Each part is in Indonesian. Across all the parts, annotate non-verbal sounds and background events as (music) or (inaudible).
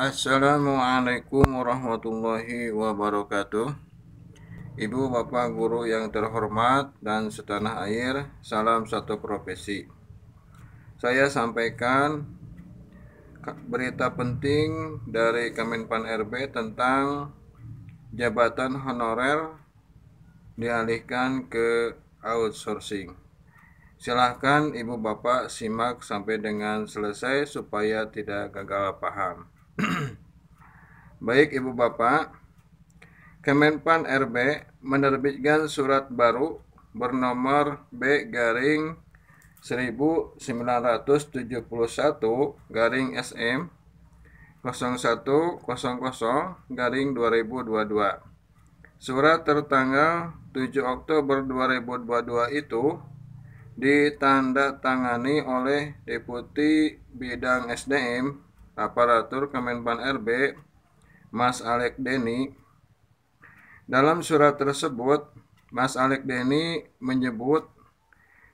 Assalamualaikum warahmatullahi wabarakatuh Ibu, Bapak, Guru yang terhormat dan setanah air Salam satu profesi Saya sampaikan berita penting dari Kemenpan RB tentang jabatan honorer dialihkan ke outsourcing. Silahkan Ibu Bapak simak sampai dengan selesai supaya tidak gagal paham. (clears throat) Baik Ibu Bapak, Kemenpan RB menerbitkan surat baru bernomor B garing 1971 garing SM 0100 garing 2022. Surat tertanggal 7 Oktober 2022 itu ditandatangani oleh Deputi Bidang SDM aparatur Kemenpan RB Mas Alek Deni. Dalam surat tersebut, Mas Alek Deni menyebut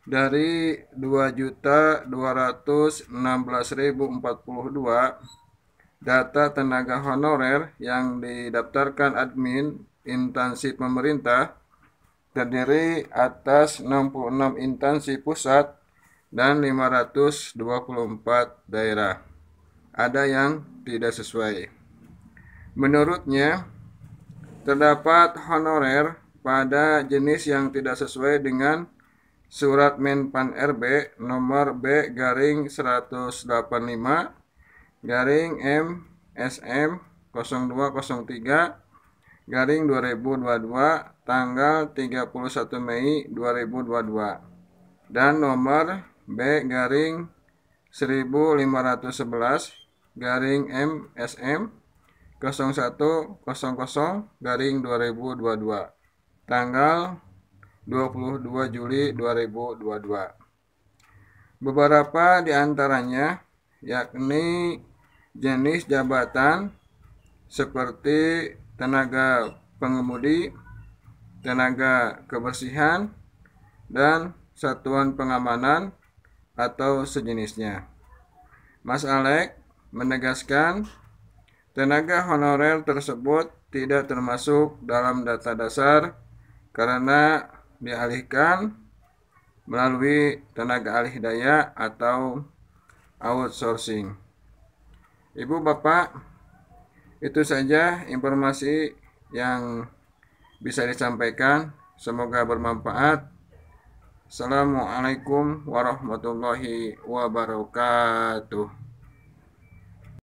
dari 2.216.042 data tenaga honorer yang didaftarkan admin intensif pemerintah terdiri atas 66 intensif pusat dan 524 daerah ada yang tidak sesuai. Menurutnya, terdapat honorer pada jenis yang tidak sesuai dengan Surat Menpan RB nomor B garing 185 garing M SM 0203 garing 2022 tanggal 31 Mei 2022 dan nomor B garing 1511 garing MSM 0100 garing 2022 tanggal 22 Juli 2022. Beberapa diantaranya yakni jenis jabatan seperti tenaga pengemudi, tenaga kebersihan, dan satuan pengamanan atau sejenisnya. Mas Alek menegaskan tenaga honorer tersebut tidak termasuk dalam data dasar karena dialihkan melalui tenaga alih daya atau outsourcing. Ibu Bapak, itu saja informasi yang bisa disampaikan. Semoga bermanfaat. Assalamualaikum warahmatullahi wabarakatuh.